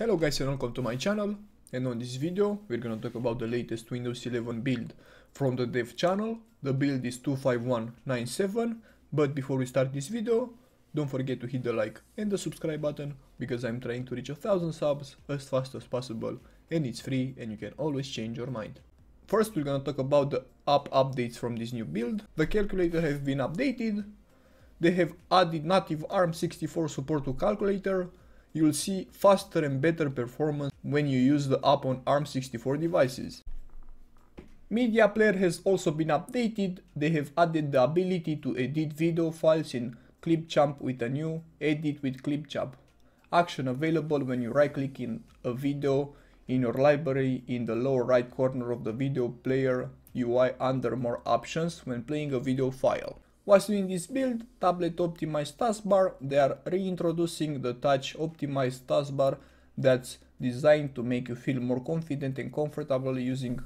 Hello guys and welcome to my channel and on this video we're gonna talk about the latest Windows 11 build from the dev channel. The build is 25197 but before we start this video don't forget to hit the like and the subscribe button because I'm trying to reach a thousand subs as fast as possible and it's free and you can always change your mind. First we're gonna talk about the app updates from this new build. The calculator has been updated. They have added native ARM64 support to calculator you'll see faster and better performance when you use the app on ARM64 devices. Media Player has also been updated, they have added the ability to edit video files in Clipchamp with a new Edit with Clipchamp action available when you right click in a video in your library in the lower right corner of the video player UI under more options when playing a video file. Whilst doing this build, tablet optimized taskbar, they are reintroducing the touch optimized taskbar that's designed to make you feel more confident and comfortable using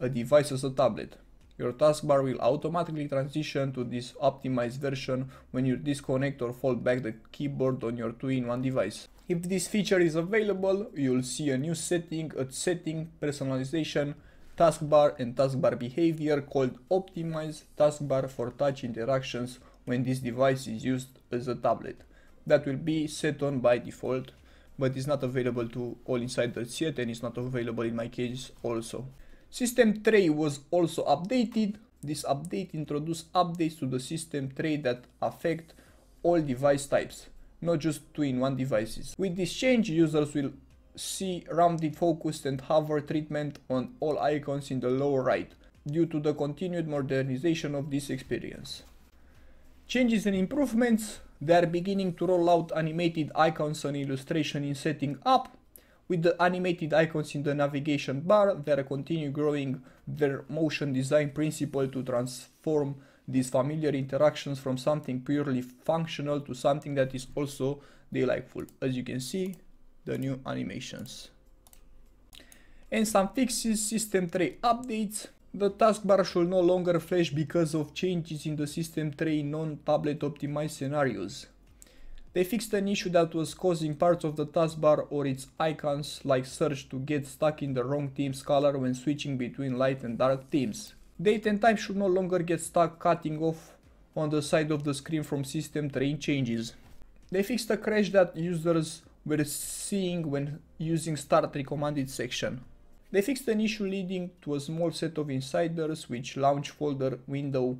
a device as a tablet. Your taskbar will automatically transition to this optimized version when you disconnect or fold back the keyboard on your 2-in-1 device. If this feature is available, you'll see a new setting at Setting Personalization taskbar and taskbar behavior called optimize taskbar for touch interactions when this device is used as a tablet. That will be set on by default, but is not available to all insiders yet and is not available in my case also. System tray was also updated. This update introduced updates to the system tray that affect all device types, not just two-in-one devices. With this change, users will see RAM defocused and hover treatment on all icons in the lower right, due to the continued modernization of this experience. Changes and improvements, they are beginning to roll out animated icons and illustration in setting up, with the animated icons in the navigation bar, they are continue growing their motion design principle to transform these familiar interactions from something purely functional to something that is also delightful. As you can see, the new animations. And some fixes, system tray updates. The taskbar should no longer flash because of changes in the system tray non-tablet optimized scenarios. They fixed an issue that was causing parts of the taskbar or its icons like search to get stuck in the wrong team's color when switching between light and dark teams. Date and time should no longer get stuck cutting off on the side of the screen from system tray changes. They fixed a crash that users we're seeing when using start recommended section. They fixed an issue leading to a small set of insiders which launch folder window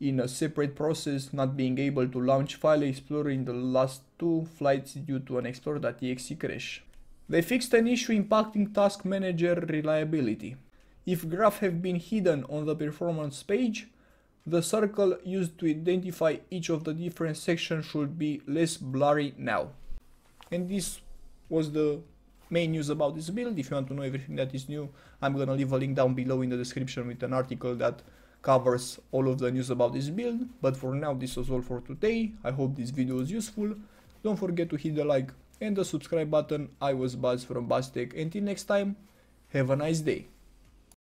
in a separate process not being able to launch file explorer in the last two flights due to an explorer.exe crash. They fixed an issue impacting task manager reliability. If graphs have been hidden on the performance page, the circle used to identify each of the different sections should be less blurry now. And this was the main news about this build. If you want to know everything that is new, I'm gonna leave a link down below in the description with an article that covers all of the news about this build. But for now, this was all for today. I hope this video was useful. Don't forget to hit the like and the subscribe button. I was Buzz from BuzzTech. Until next time, have a nice day.